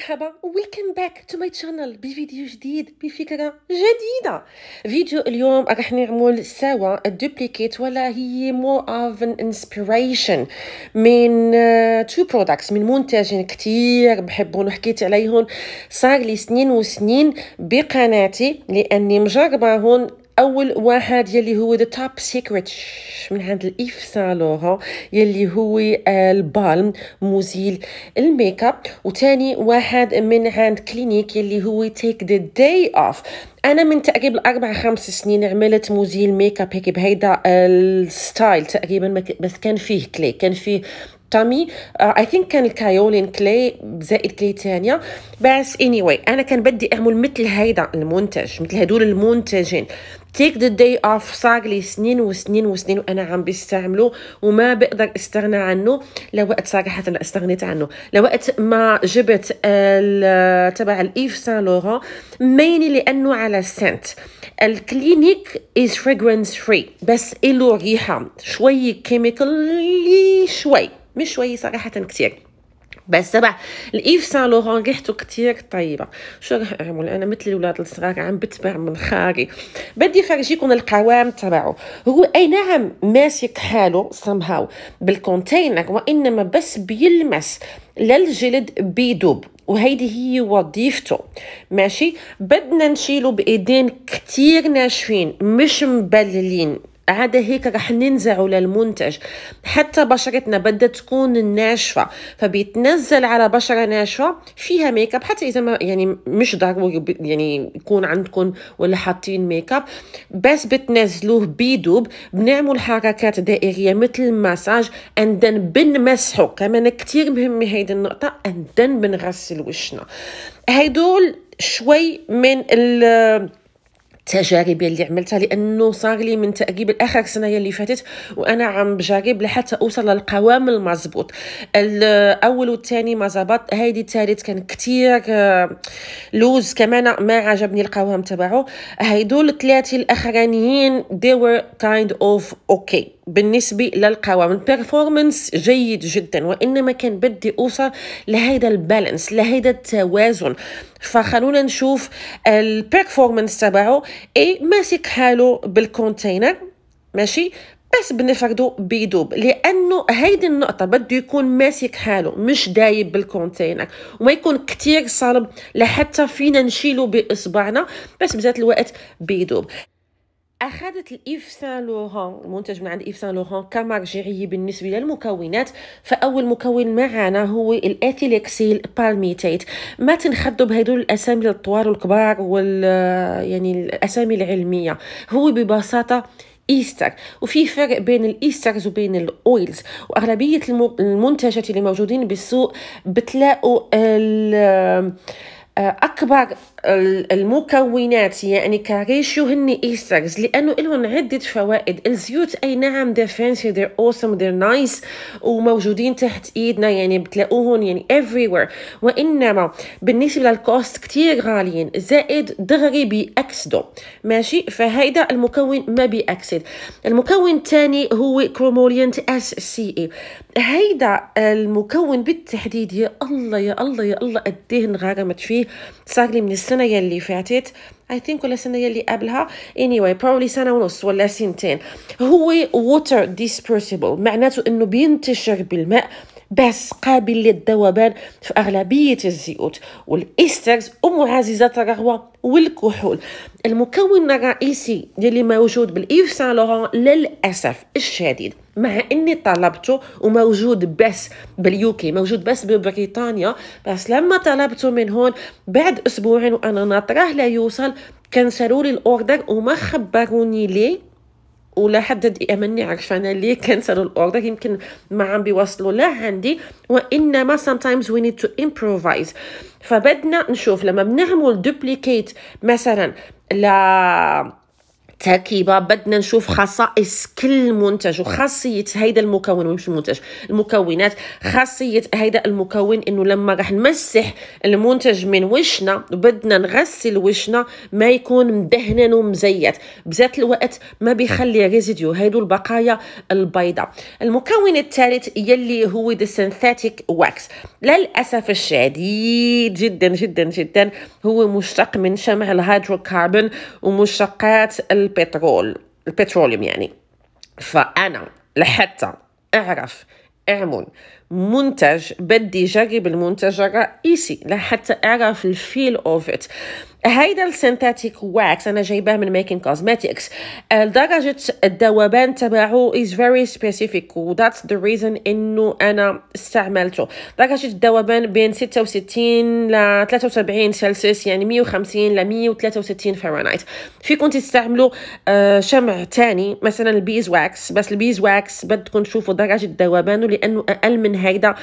مرحبا ويلكم باك تو ماي شانل بفيديو جديد بفكره جديده فيديو اليوم راح نعمل سوا دوبليكيت ولا هي مور اوف انسبيريشن من تو آه، برودكتس من منتجين كتير بحبهم وحكيت عليهم صار لي سنين وسنين بقناتي لاني مجرباهم اول واحد يلي هو ذا توب سيكريت من عند الايف سان لوران يلي هو آه، البالم مزيل الميك اب وثاني واحد من عند كلينيك يلي هو تيك ذا داي اوف انا من تقريبا اربع خمس سنين عملت مزيل ميك اب هيك بهيدا آه، الستايل تقريبا بس كان فيه كلي كان فيه تامي اي ثينك كان الكايولين كلي زائد كلي ثانيه بس اني anyway, انا كان بدي اعمل مثل هيدا المنتج مثل هدول المنتجين تيك ذا داي اوف صار لي سنين وسنين وسنين وانا عم بستعمله وما بقدر استغنى عنه لوقت صراحه انا استغنيت عنه لوقت ما جبت آه، تبع الايف سان لوران ميني لانه على سنت الكلينيك از فريجرنس فري بس له ريحه شوي كيميكال شوي مش شويه صراحه كثير بس تبع الايف سان لوران ريحته كثير طيبه شو راح اعمل انا مثل الولاد الصغار عم بتبع منخاري بدي فرجيكم القوام تبعه هو اي نعم ماسك حاله سمهاو بالكونتينر وانما بس بيلمس للجلد بيدوب وهيدي هي وظيفته ماشي بدنا نشيله بايدين كتير ناشفين مش مبللين عاده هيك رح ننزعه للمنتج حتى بشرتنا بدها تكون ناشفه فبيتنزل على بشره ناشفه فيها ميك اب حتى اذا ما يعني مش ضروري يعني يكون عندكم ولا حاطين ميك اب بس بتنزلوه بيدوب بنعمل حركات دائريه مثل المساج اند بنمسحه كمان كتير مهمه هيدي النقطه اند بنغسل وشنا هيدول شوي من ال التجارب اللي عملتها لانه صار لي من تاجيب الاخر سنه اللي فاتت وانا عم بجرب لحتى اوصل للقوام المزبوط الاول والثاني ما زبط هيدي الثالث كان كتير آه، لوز كمان ما عجبني القوام تبعه هيدول الثلاثه الاخرانيين they were kind of okay بالنسبة للقوام البرفورمنس جيد جدا وإنما كان بدي أوصل لهيدا البالانس لهيدا التوازن فخلونا نشوف البرفورمنس تبعه اي ماسك حاله بالكونتينر ماشي بس بنفرده بيدوب لانه هيدي النقطه بده يكون ماسك حاله مش دايب بالكونتينر وما يكون كتير صلب لحتى فينا نشيله باصبعنا بس بذات الوقت بيدوب اخذت الايف سان لوران المنتج من عند ايف سان لوران كمرجعيه بالنسبه للمكونات فاول مكون معنا هو الاثيليكسيل بالميتيت ما تنخدوا بهدول الاسامي الطوال والكبار وال يعني الاسامي العلميه هو ببساطه ايستر وفي فرق بين الايسترز وبين الاويلز واغلبيه المنتجات اللي موجودين بالسوق بتلاقوا اكبر المكونات يعني كريشيو هني ايسترز لانه لهم عده فوائد الزيوت اي نعم دي فانسي دي اوسم دي نايس وموجودين تحت ايدنا يعني بتلاقوهم يعني وير وانما بالنسبه للكوست كتير غاليين زائد دغري بيأكسدو ماشي فهيدا المكون ما بيأكسد المكون الثاني هو كروموليانت اس سي اي هيدا المكون بالتحديد يا الله يا الله يا الله قديه انغرمت فيه صار لي من السنه يلي فاتت اي ثينك ولا السنه يلي قبلها اني anyway, probably سنه ونص ولا سنتين هو ووتر ديسبيرسيبل معناته انه بينتشر بالماء بس قابل للذوبان في أغلبية الزيوت والإيسترز ومعززات الرغوة والكحول المكون الرئيسي اللي موجود بالإيف سان لوران للأسف الشديد مع اني طلبته وموجود بس باليوكي موجود بس ببريطانيا بس لما طلبته من هون بعد اسبوعين وانا ناطره لا يوصل كنسلوا لي الاوردر وما خبروني ليه ولحد دقيقه ماني عرفانه ليه كنسل الاوردر يمكن ما عم بيوصلوا لا عندي وانما sometimes we need to improvise فبدنا نشوف لما بنعمل دوبليكيت مثلا ل التركيبه بدنا نشوف خصائص كل منتج وخاصيه هيدا المكون مش المنتج المكونات خاصيه هيدا المكون انه لما راح نمسح المنتج من وشنا بدنا نغسل وشنا ما يكون مدهن ومزيت بذات الوقت ما بيخلي ريزيديو هيدو البقايا البيضاء المكون الثالث يلي هو ذا سينثيتيك واكس للاسف الشديد جدا جدا جدا هو مشتق من شمع الهيدروكربون ومشتقات ال البترول البتروليوم يعني فانا لحتى اعرف اعمل منتج بدي جرب المنتج الرئيسي لحتى اعرف الفيل اوف ات هيدا السينثيتيك واكس انا جايباه من ميكين كوزمتكس درجه الذوبان تبعه از فيري سبيسيفيك وذاتس ذا ريزن انه انا استعملته درجه الذوبان بين 66 ل 73 سلسيوس يعني 150 ل 163 فهرنهايت فيكم تستعملوا آه، شمع ثاني مثلا البيز واكس بس البيز واكس بدكم تشوفوا درجه ذوبانه لانه اقل من هيدا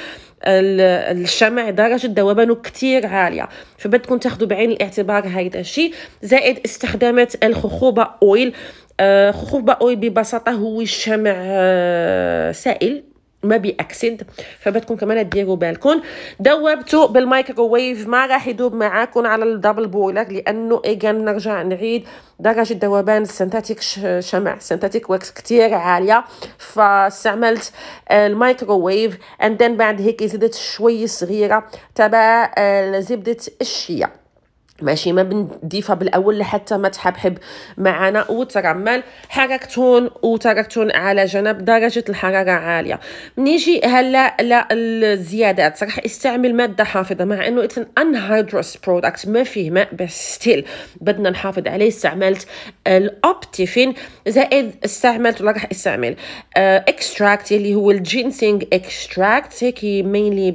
الشمع درجه ذوبانه كثير عاليه فبدكم تاخذوا بعين الاعتبار هيدا الشيء زائد استخدامات الخخوبه اويل آه، خخوبه اويل ببساطه هو شمع آه، سائل ما بيأكسد فبدكم كمان إيه تديروا بالكم دوبته بالمايكروويف ما راح يدوب معاكم على الدبل بويلر لانه اجا نرجع نعيد درجه ذوبان السنتاتيك شمع السنتاتيك وكس كتير عاليه فاستعملت المايكروويف اند بعد هيك زدت شوي صغيره تبع آه، زبده الشيا ماشي ما بنضيفها بالاول لحتى ما تحبحب معنا وترمل حركتهم وتركتهم على جنب درجه الحراره عاليه نيجي هلا للزيادات راح استعمل ماده حافظه مع انه اتن ان انهيدروس برودكت ما فيه ماء بس ستيل بدنا نحافظ عليه استعملت الاوبتيفين زائد استعملت ولا راح استعمل اكستراكت آه، اللي هو الجينسينج اكستراكت هيك مينلي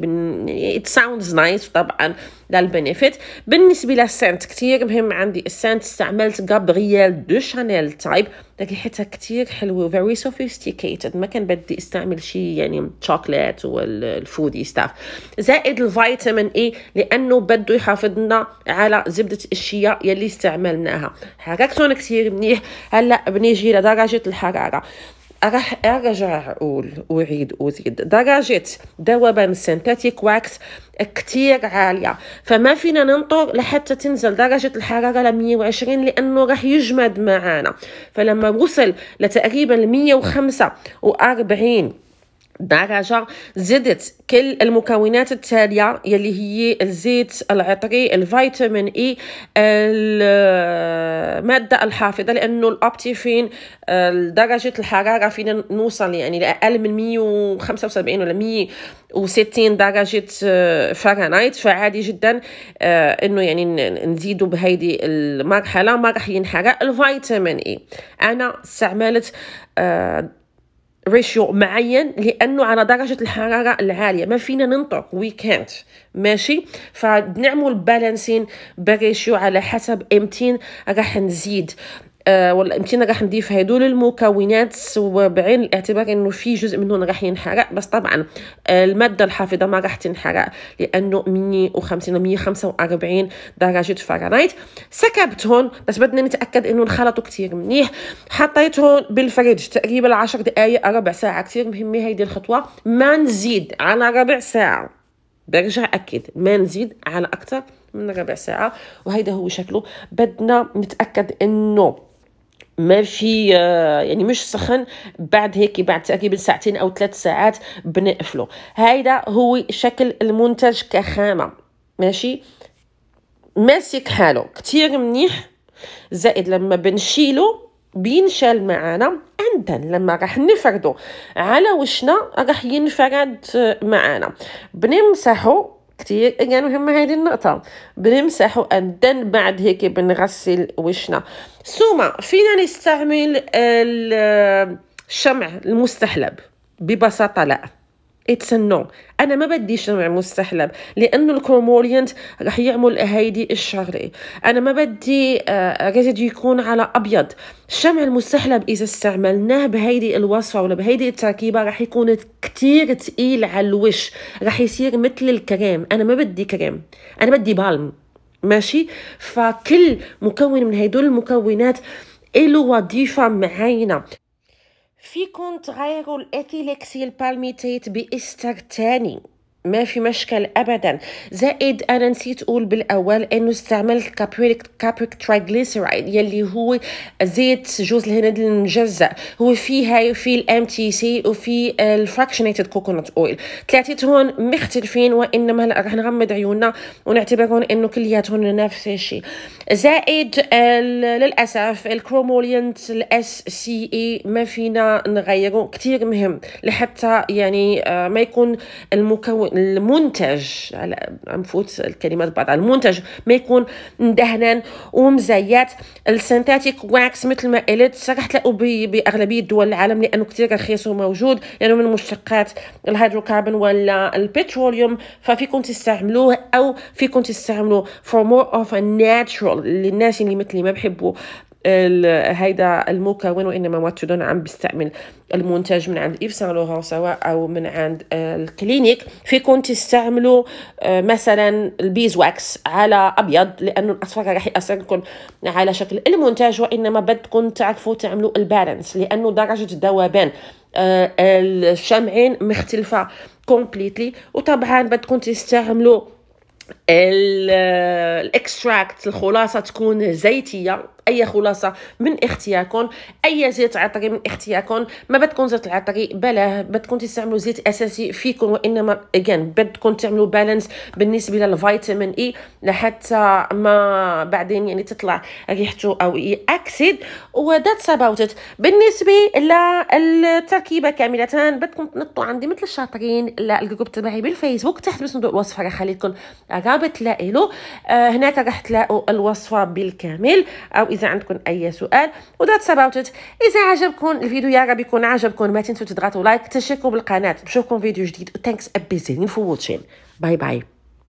ات ساوندز نايس طبعا للبنفيت بالنسبه للسنت كتير مهم عندي السنت استعملت غابرييل دو شانيل تايب لكن حتى كتير حلوه فيري سوفيستيكيتد ما كان بدي استعمل شيء يعني شوكليت والفودي ستاف زائد الفيتامين اي لانه بده يحافظنا على زبده الشيا يلي استعملناها حركتهم كتير منيح هلا بنيجي لدرجه الحراره راح ارجع اقول واعيد وزيد درجه ذوبان السنتاتيك واكس كتير عاليه فما فينا ننطر لحتى تنزل درجه الحراره ل 120 لانه راح يجمد معانا فلما وصل لتقريبا 145 درجة زدت كل المكونات التالية يلي هي الزيت العطري الفيتامين اي المادة الحافظة لأنه الأبتيفين درجة الحرارة فينا نوصل يعني لأقل من 175 ولا 160 درجة آه، فahrenheit فعادي جدا آه، أنه يعني نزيدوا بهيدي المرحلة ما راح ينحرق الفيتامين اي أنا استعملت آه، ريشيو معين لانه على درجه الحراره العاليه ما فينا ننطق وي كانت ماشي فنعمل بالانسين بالريشيو على حسب امتين راح نزيد آه، ولا امتى راح نضيف هدول المكونات وبعين الاعتبار انه في جزء منهم راح ينحرق بس طبعا آه، الماده الحافظه ما راح تنحرق لانه 150 145 درجه فahrenheit سكبتهم بس بدنا نتاكد انه انخلطوا كتير منيح حطيتهم بالفريج تقريبا 10 دقائق ربع ساعه كتير مهمه هيدي الخطوه ما نزيد على ربع ساعه برجع اكد ما نزيد على اكثر من ربع ساعه وهيدا هو شكله بدنا نتاكد انه ما في آه، يعني مش سخن بعد هيك بعد تقريبا ساعتين او ثلاث ساعات بنقفله هيدا هو شكل المنتج كخامه ماشي ماسك حاله كتير منيح زائد لما بنشيله بينشال معانا عندا لما راح نفرده على وشنا راح ينفرد آه، معانا بنمسحه كتير again مهمة هذه النقطة بنمسح وأدن بعد هيك بنغسل وشنا ثم فينا نستعمل الشمع المستحلب ببساطة لا اتس نو انا ما بديش نوع مستحلب لانه الكوموريانت رح يعمل هيدي الشغله انا ما بدي ريزيديو آه، يكون على ابيض الشمع المستحلب اذا استعملناه بهيدي الوصفه ولا بهيدي التركيبه رح يكون كتير ثقيل على الوش رح يصير مثل الكريم انا ما بدي كريم انا بدي بالم ماشي فكل مكون من هدول المكونات له وظيفة معينة فيكم تغيروا الاثيلكسيل بالميتيت باستر تاني ما في مشكل ابدا زائد انا نسيت اقول بالاول انه استعملت كابريك كابريك ترايجليسرايد يلي هو زيت جوز الهند المجزا هو فيه هاي وفي الام تي سي وفي الفراكشنيتد كوكونات اويل ثلاثتهم مختلفين وانما هلا رح نغمض عيوننا ونعتبرهم انه كلياتهم نفس الشيء زائد للاسف الكرومولينت الاس سي اي ما فينا نغيره كثير مهم لحتى يعني آه، ما يكون المكون المنتج على نفوت الكلمات بعض المنتج ما يكون مدهنا ومزيات السنتاتيك واكس مثل ما قلت راح تلاقوا باغلبيه دول العالم لانه كثير رخيص وموجود لانه يعني من مشتقات الهيدروكربون ولا البتروليوم ففيكم تستعملوه او فيكم تستعملوه for more of a natural للناس اللي مثلي ما بحبوا هيدا المكون وانما واتشدون عم بيستعمل المنتج من عند ايف سان لوران سواء او من عند الكلينيك فيكم تستعملوا آه، مثلا البيز واكس على ابيض لانه الاصفر راح ياثر لكم على شكل المنتج وانما بدكم تعرفوا تعملوا البالانس لانه درجه الذوبان آه، الشمعين مختلفه كومبليتلي وطبعا بدكم تستعملوا آه، الاكستراكت الخلاصه تكون زيتيه اي خلاصه من اختياركم اي زيت عطري من اختياركم ما بدكم زيت العطري بلاه بدكم تستعملوا زيت اساسي فيكم وانما اجان بدكم تعملوا بالانس بالنسبه للفيتامين اي e لحتى ما بعدين يعني تطلع ريحته او اكسيد وذات اباوت بالنسبه للتركيبه كامله بدكم تنطوا عندي مثل الشاطرين للجروب تبعي بالفيسبوك تحت بصندوق الوصفه راح لكم رابط لإله آه هناك راح تلاقوا الوصفه بالكامل او اذا عندكم اي سؤال ودات اباوت اذا عجبكم الفيديو يا رب يكون عجبكم ما تنسوا تضغطوا لايك تشتركوا بالقناه نشوفكم فيديو جديد ثانكس ابيزين فور واتشين باي باي